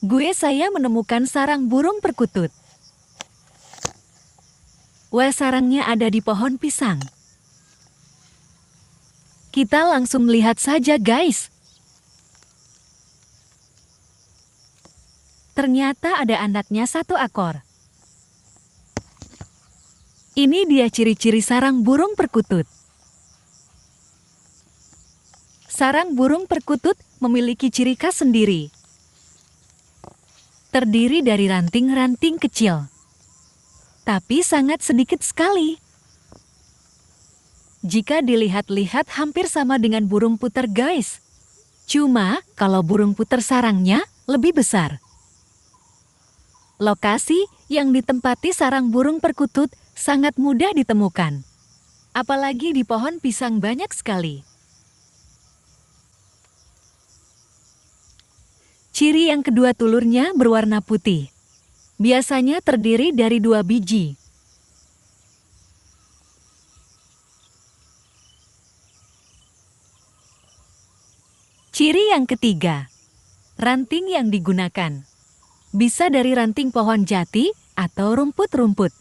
gue saya menemukan sarang burung perkutut. Wah sarangnya ada di pohon pisang. Kita langsung lihat saja guys. Ternyata ada anaknya satu akor. Ini dia ciri-ciri sarang burung perkutut. Sarang burung perkutut memiliki ciri khas sendiri terdiri dari ranting-ranting kecil. Tapi sangat sedikit sekali. Jika dilihat-lihat hampir sama dengan burung puter guys. Cuma kalau burung puter sarangnya lebih besar. Lokasi yang ditempati sarang burung perkutut sangat mudah ditemukan. Apalagi di pohon pisang banyak sekali. Ciri yang kedua telurnya berwarna putih. Biasanya terdiri dari dua biji. Ciri yang ketiga, ranting yang digunakan. Bisa dari ranting pohon jati atau rumput-rumput.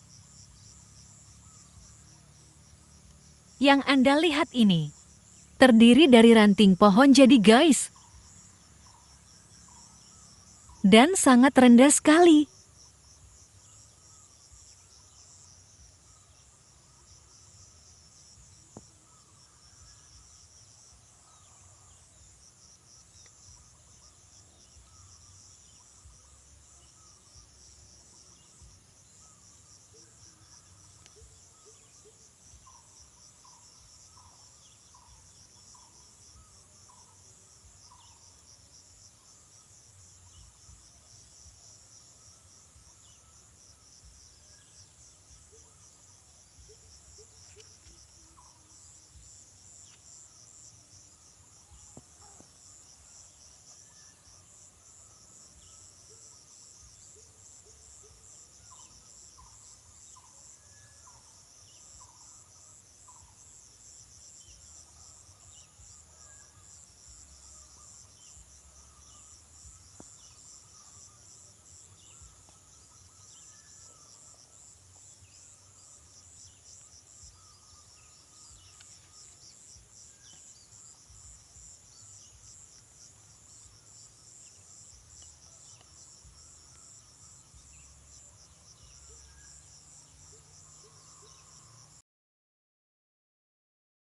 Yang Anda lihat ini terdiri dari ranting pohon jadi guys dan sangat rendah sekali.